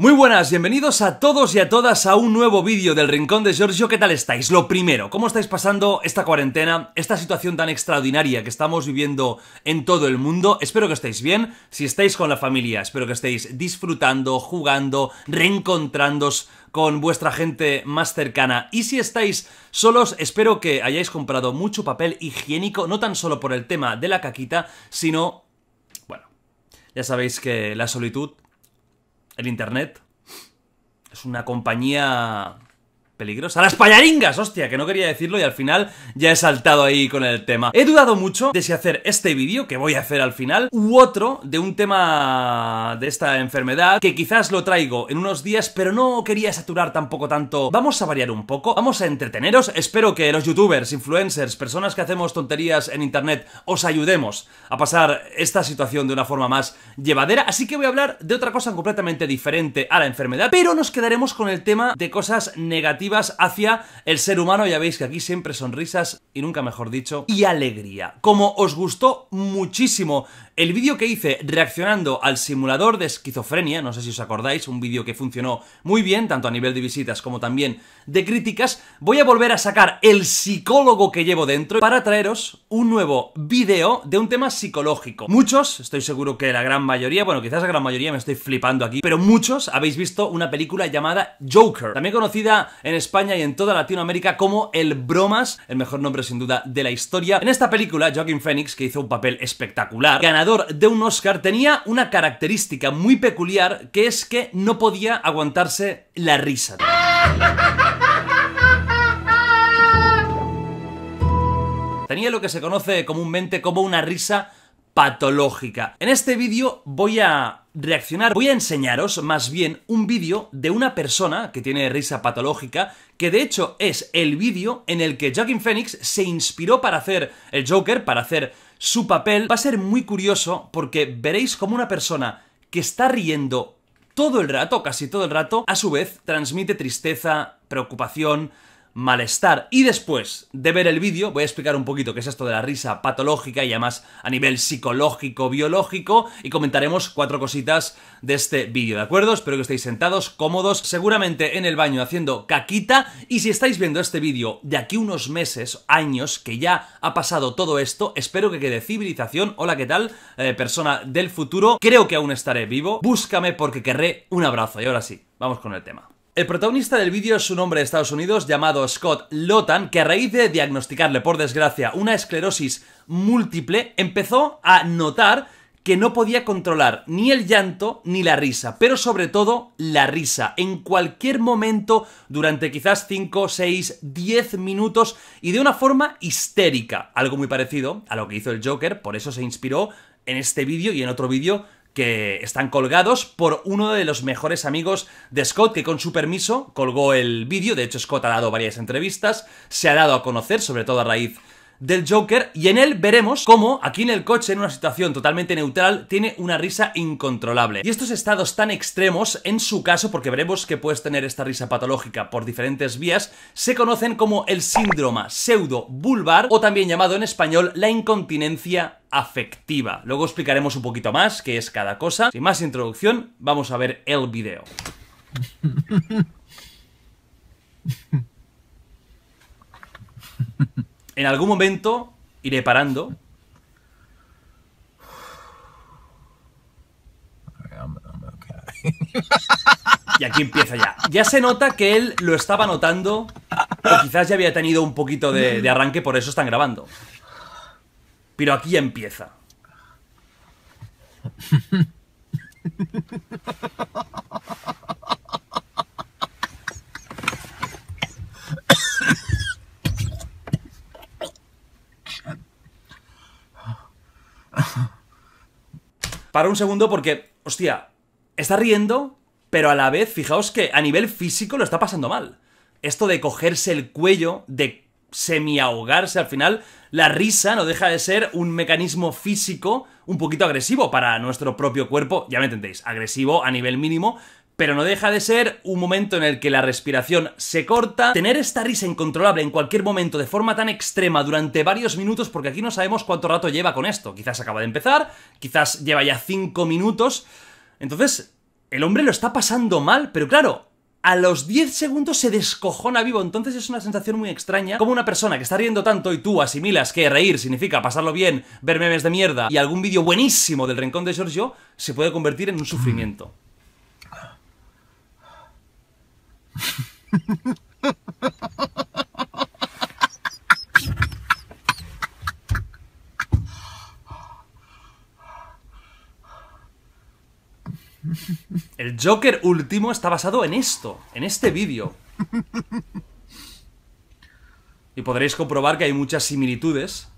Muy buenas, bienvenidos a todos y a todas a un nuevo vídeo del Rincón de Giorgio. ¿Qué tal estáis? Lo primero, ¿cómo estáis pasando esta cuarentena, esta situación tan extraordinaria que estamos viviendo en todo el mundo? Espero que estéis bien. Si estáis con la familia, espero que estéis disfrutando, jugando, reencontrándos con vuestra gente más cercana. Y si estáis solos, espero que hayáis comprado mucho papel higiénico, no tan solo por el tema de la caquita, sino... Bueno, ya sabéis que la solitud el Internet es una compañía peligrosa. ¡Las payaringas! Hostia, que no quería decirlo y al final ya he saltado ahí con el tema. He dudado mucho de si hacer este vídeo, que voy a hacer al final, u otro de un tema de esta enfermedad, que quizás lo traigo en unos días, pero no quería saturar tampoco tanto. Vamos a variar un poco, vamos a entreteneros. Espero que los youtubers, influencers, personas que hacemos tonterías en internet, os ayudemos a pasar esta situación de una forma más llevadera. Así que voy a hablar de otra cosa completamente diferente a la enfermedad, pero nos quedaremos con el tema de cosas negativas hacia el ser humano. Ya veis que aquí siempre sonrisas y nunca mejor dicho, y alegría. Como os gustó muchísimo el vídeo que hice reaccionando al simulador de esquizofrenia, no sé si os acordáis, un vídeo que funcionó muy bien, tanto a nivel de visitas como también de críticas, voy a volver a sacar el psicólogo que llevo dentro para traeros un nuevo vídeo de un tema psicológico. Muchos, estoy seguro que la gran mayoría, bueno, quizás la gran mayoría me estoy flipando aquí, pero muchos habéis visto una película llamada Joker, también conocida en España y en toda Latinoamérica como El Bromas, el mejor nombre sin duda de la historia. En esta película, Joaquin Phoenix, que hizo un papel espectacular, ganador de un Oscar, tenía una característica muy peculiar que es que no podía aguantarse la risa. Tenía lo que se conoce comúnmente como una risa patológica. En este vídeo voy a reaccionar, voy a enseñaros más bien un vídeo de una persona que tiene risa patológica, que de hecho es el vídeo en el que Joaquin Phoenix se inspiró para hacer el Joker, para hacer su papel va a ser muy curioso porque veréis como una persona que está riendo todo el rato, casi todo el rato, a su vez transmite tristeza, preocupación, malestar. Y después de ver el vídeo, voy a explicar un poquito qué es esto de la risa patológica y además a nivel psicológico, biológico, y comentaremos cuatro cositas de este vídeo, ¿de acuerdo? Espero que estéis sentados, cómodos, seguramente en el baño haciendo caquita, y si estáis viendo este vídeo de aquí unos meses, años, que ya ha pasado todo esto, espero que quede civilización, hola, ¿qué tal? Eh, persona del futuro, creo que aún estaré vivo, búscame porque querré un abrazo, y ahora sí, vamos con el tema. El protagonista del vídeo es un hombre de Estados Unidos llamado Scott Lotan, que a raíz de diagnosticarle, por desgracia, una esclerosis múltiple, empezó a notar que no podía controlar ni el llanto ni la risa, pero sobre todo la risa, en cualquier momento durante quizás 5, 6, 10 minutos y de una forma histérica, algo muy parecido a lo que hizo el Joker, por eso se inspiró en este vídeo y en otro vídeo que están colgados por uno de los mejores amigos de Scott, que con su permiso colgó el vídeo. De hecho, Scott ha dado varias entrevistas, se ha dado a conocer, sobre todo a raíz del Joker y en él veremos cómo aquí en el coche, en una situación totalmente neutral, tiene una risa incontrolable. Y estos estados tan extremos, en su caso, porque veremos que puedes tener esta risa patológica por diferentes vías, se conocen como el síndrome pseudo vulvar o también llamado en español la incontinencia afectiva. Luego explicaremos un poquito más qué es cada cosa. Sin más introducción, vamos a ver el vídeo. en algún momento iré parando. Y aquí empieza ya. Ya se nota que él lo estaba notando. O quizás ya había tenido un poquito de, de arranque, por eso están grabando. Pero aquí ya empieza. Ahora un segundo porque, hostia, está riendo, pero a la vez, fijaos que a nivel físico lo está pasando mal. Esto de cogerse el cuello, de semi-ahogarse al final, la risa no deja de ser un mecanismo físico un poquito agresivo para nuestro propio cuerpo, ya me entendéis, agresivo a nivel mínimo, pero no deja de ser un momento en el que la respiración se corta. Tener esta risa incontrolable en cualquier momento de forma tan extrema durante varios minutos, porque aquí no sabemos cuánto rato lleva con esto. Quizás acaba de empezar, quizás lleva ya 5 minutos. Entonces, el hombre lo está pasando mal, pero claro, a los 10 segundos se descojona vivo, entonces es una sensación muy extraña. Como una persona que está riendo tanto y tú asimilas que reír significa pasarlo bien, ver memes de mierda y algún vídeo buenísimo del Rincón de Giorgio, se puede convertir en un sufrimiento. El Joker último está basado en esto, en este vídeo. Y podréis comprobar que hay muchas similitudes.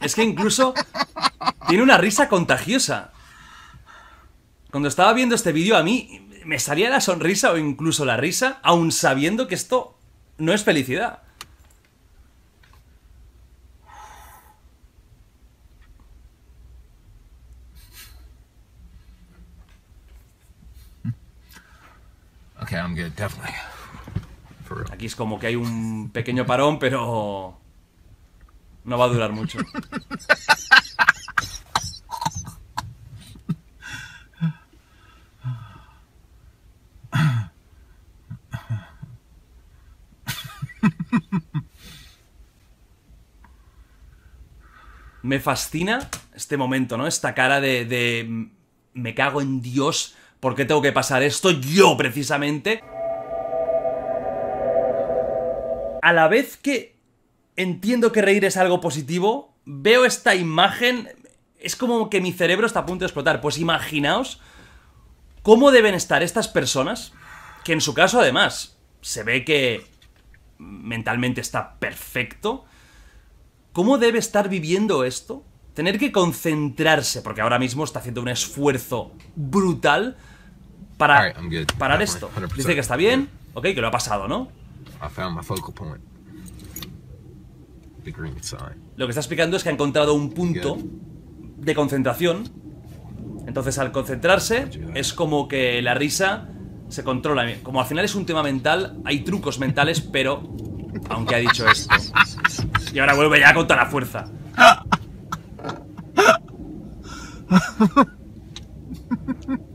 Es que incluso tiene una risa contagiosa. Cuando estaba viendo este vídeo a mí me salía la sonrisa o incluso la risa, aun sabiendo que esto no es felicidad. Aquí es como que hay un pequeño parón, pero no va a durar mucho. Me fascina este momento, ¿no? Esta cara de, Me cago en Dios, ¿por qué tengo que pasar esto yo precisamente? A la vez que entiendo que reír es algo positivo, veo esta imagen, es como que mi cerebro está a punto de explotar. Pues imaginaos cómo deben estar estas personas, que en su caso además se ve que mentalmente está perfecto. ¿Cómo debe estar viviendo esto? Tener que concentrarse, porque ahora mismo está haciendo un esfuerzo brutal para parar esto. Dice que está bien, ok, que lo ha pasado, ¿no? Lo que está explicando es que ha encontrado un punto de concentración. Entonces, al concentrarse, es como que la risa se controla. Como al final es un tema mental, hay trucos mentales, pero. Aunque ha dicho esto. Y ahora vuelve ya con toda la fuerza.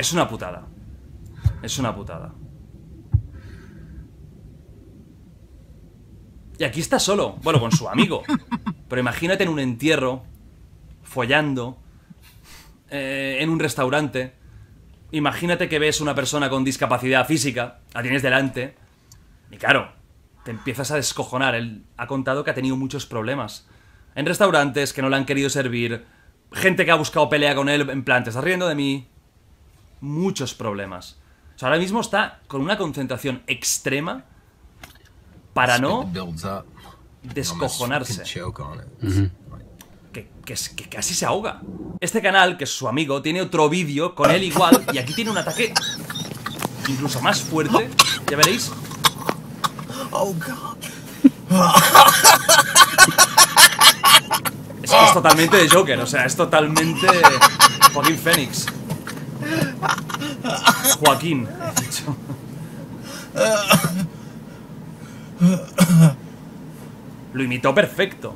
Es una putada. Es una putada. Y aquí está solo. Bueno, con su amigo. Pero imagínate en un entierro, follando, eh, en un restaurante. Imagínate que ves una persona con discapacidad física, la tienes delante. Y claro, te empiezas a descojonar. Él ha contado que ha tenido muchos problemas. En restaurantes que no le han querido servir. Gente que ha buscado pelea con él, en plan, te estás riendo de mí muchos problemas. O sea, ahora mismo está con una concentración extrema para no descojonarse. que, casi se ahoga. Este canal, que es su amigo, tiene otro vídeo con él igual y aquí tiene un ataque incluso más fuerte. Ya veréis. Oh, God. Es, totalmente de Joker, o sea, es totalmente Joaquín Phoenix. Joaquín. Lo imitó perfecto.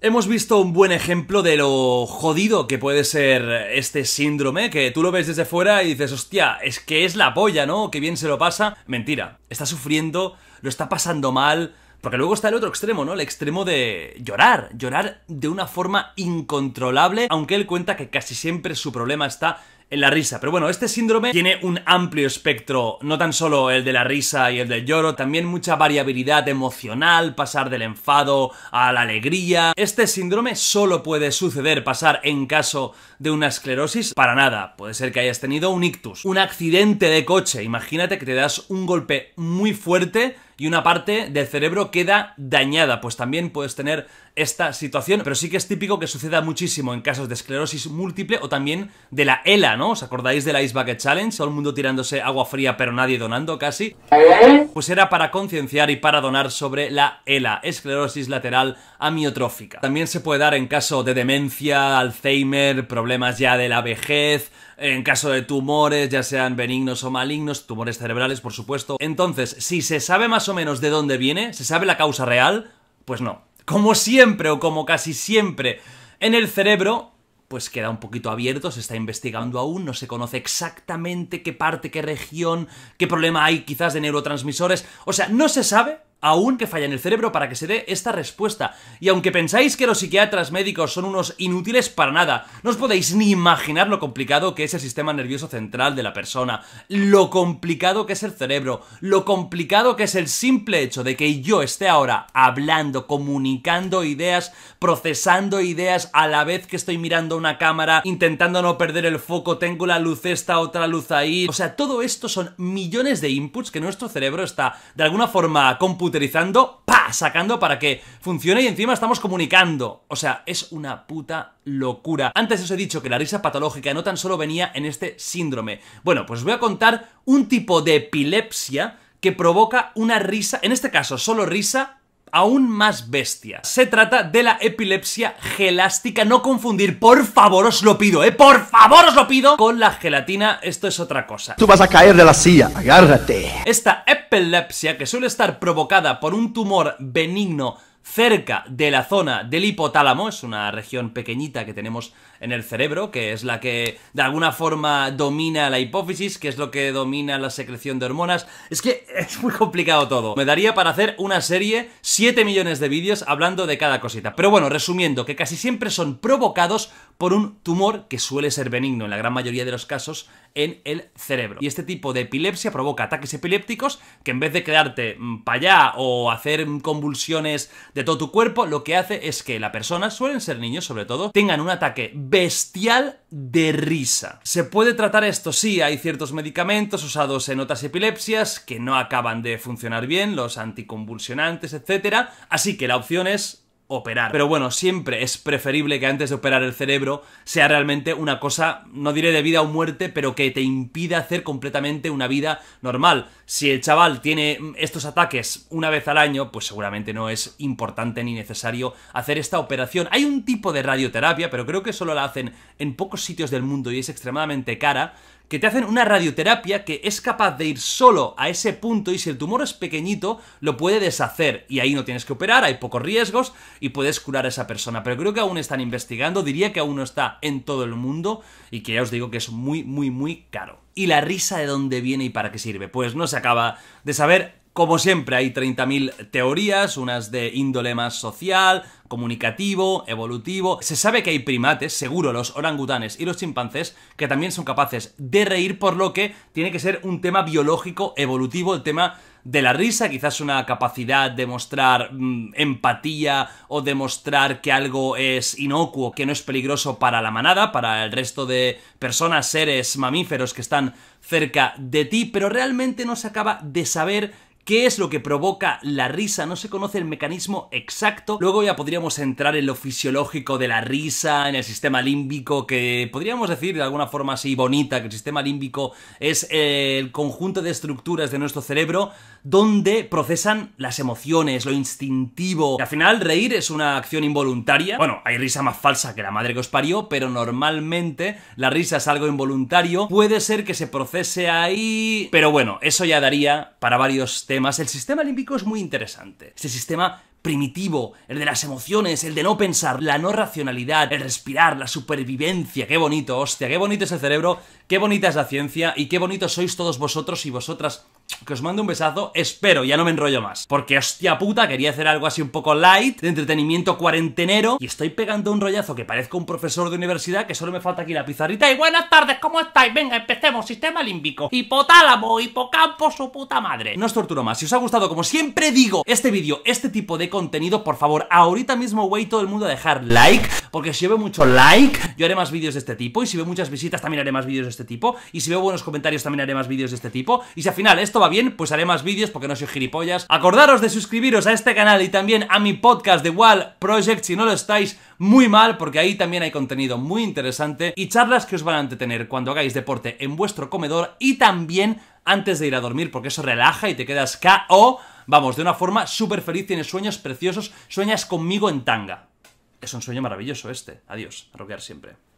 Hemos visto un buen ejemplo de lo jodido que puede ser este síndrome, que tú lo ves desde fuera y dices, hostia, es que es la polla, ¿no? Que bien se lo pasa. Mentira, está sufriendo, lo está pasando mal, porque luego está el otro extremo, ¿no? El extremo de llorar, llorar de una forma incontrolable, aunque él cuenta que casi siempre su problema está en la risa. Pero bueno, este síndrome tiene un amplio espectro, no tan solo el de la risa y el del lloro, también mucha variabilidad emocional, pasar del enfado a la alegría. Este síndrome solo puede suceder pasar en caso de una esclerosis, para nada. Puede ser que hayas tenido un ictus, un accidente de coche, imagínate que te das un golpe muy fuerte y una parte del cerebro queda dañada, pues también puedes tener esta situación, pero sí que es típico que suceda muchísimo en casos de esclerosis múltiple o también de la ELA, ¿no? ¿Os acordáis de la Ice Bucket Challenge? Todo el mundo tirándose agua fría pero nadie donando casi. Pues era para concienciar y para donar sobre la ELA, esclerosis lateral amiotrófica. También se puede dar en caso de demencia, Alzheimer, problemas ya de la vejez, en caso de tumores, ya sean benignos o malignos, tumores cerebrales, por supuesto. Entonces, si se sabe más o menos de dónde viene, se sabe la causa real, pues no. Como siempre o como casi siempre en el cerebro, pues queda un poquito abierto, se está investigando aún, no se conoce exactamente qué parte, qué región, qué problema hay quizás de neurotransmisores, o sea, no se sabe aún que falla en el cerebro para que se dé esta respuesta. Y aunque pensáis que los psiquiatras médicos son unos inútiles para nada, no os podéis ni imaginar lo complicado que es el sistema nervioso central de la persona, lo complicado que es el cerebro, lo complicado que es el simple hecho de que yo esté ahora hablando, comunicando ideas, procesando ideas a la vez que estoy mirando una cámara, intentando no perder el foco, tengo la luz esta, otra luz ahí. O sea, todo esto son millones de inputs que nuestro cerebro está de alguna forma computando utilizando, pa, sacando para que funcione y encima estamos comunicando. O sea, es una puta locura. Antes os he dicho que la risa patológica no tan solo venía en este síndrome. Bueno, pues os voy a contar un tipo de epilepsia que provoca una risa, en este caso solo risa, aún más bestia. Se trata de la epilepsia gelástica. No confundir, por favor, os lo pido, ¿eh? Por favor, os lo pido. Con la gelatina, esto es otra cosa. Tú vas a caer de la silla, agárrate. Esta epilepsia, que suele estar provocada por un tumor benigno cerca de la zona del hipotálamo, es una región pequeñita que tenemos en el cerebro, que es la que de alguna forma domina la hipófisis, que es lo que domina la secreción de hormonas. Es que es muy complicado todo. Me daría para hacer una serie, 7 millones de vídeos hablando de cada cosita. Pero bueno, resumiendo, que casi siempre son provocados por un tumor que suele ser benigno en la gran mayoría de los casos en el cerebro. Y este tipo de epilepsia provoca ataques epilépticos que en vez de quedarte mm, para allá o hacer convulsiones de todo tu cuerpo, lo que hace es que la persona, suelen ser niños sobre todo, tengan un ataque bestial de risa. ¿Se puede tratar esto? Sí, hay ciertos medicamentos usados en otras epilepsias que no acaban de funcionar bien, los anticonvulsionantes, etc. Así que la opción es operar. Pero bueno, siempre es preferible que antes de operar el cerebro sea realmente una cosa, no diré de vida o muerte, pero que te impida hacer completamente una vida normal. Si el chaval tiene estos ataques una vez al año, pues seguramente no es importante ni necesario hacer esta operación. Hay un tipo de radioterapia, pero creo que solo la hacen en pocos sitios del mundo y es extremadamente cara, que te hacen una radioterapia que es capaz de ir solo a ese punto y si el tumor es pequeñito lo puede deshacer y ahí no tienes que operar, hay pocos riesgos y puedes curar a esa persona. Pero creo que aún están investigando, diría que aún no está en todo el mundo y que ya os digo que es muy, muy, muy caro. ¿Y la risa de dónde viene y para qué sirve? Pues no se acaba de saber como siempre hay 30.000 teorías, unas de índole más social, comunicativo, evolutivo. Se sabe que hay primates, seguro los orangutanes y los chimpancés, que también son capaces de reír, por lo que tiene que ser un tema biológico, evolutivo, el tema de la risa, quizás una capacidad de mostrar mm, empatía o demostrar que algo es inocuo, que no es peligroso para la manada, para el resto de personas, seres, mamíferos que están cerca de ti, pero realmente no se acaba de saber qué es lo que provoca la risa, no se conoce el mecanismo exacto. Luego ya podríamos entrar en lo fisiológico de la risa, en el sistema límbico, que podríamos decir de alguna forma así bonita, que el sistema límbico es eh, el conjunto de estructuras de nuestro cerebro donde procesan las emociones, lo instintivo. al final, reír es una acción involuntaria. Bueno, hay risa más falsa que la madre que os parió, pero normalmente la risa es algo involuntario. Puede ser que se procese ahí, pero bueno, eso ya daría para varios temas Además, el sistema límbico es muy interesante. Este sistema primitivo, el de las emociones, el de no pensar, la no racionalidad, el respirar, la supervivencia, qué bonito, hostia, qué bonito es el cerebro, qué bonita es la ciencia y qué bonito sois todos vosotros y vosotras que os mando un besazo. Espero, ya no me enrollo más. Porque hostia puta, quería hacer algo así un poco light, de entretenimiento cuarentenero. Y estoy pegando un rollazo que parezco un profesor de universidad, que solo me falta aquí la pizarrita. Y buenas tardes, ¿cómo estáis? Venga, empecemos. Sistema límbico, hipotálamo, hipocampo, su puta madre. No os torturo más. Si os ha gustado, como siempre digo, este vídeo, este tipo de contenido, por favor, ahorita mismo, güey, todo el mundo a dejar like. Porque si yo veo mucho like, yo haré más vídeos de este tipo. Y si veo muchas visitas, también haré más vídeos de este tipo. Y si veo buenos comentarios, también haré más vídeos de este tipo. Y si al final esto va bien, pues haré más vídeos porque no soy gilipollas. Acordaros de suscribiros a este canal y también a mi podcast de Wall Project si no lo estáis muy mal, porque ahí también hay contenido muy interesante y charlas que os van a entretener cuando hagáis deporte en vuestro comedor y también antes de ir a dormir, porque eso relaja y te quedas KO. Vamos, de una forma súper feliz, tienes sueños preciosos, sueñas conmigo en tanga. Es un sueño maravilloso este. Adiós, a siempre.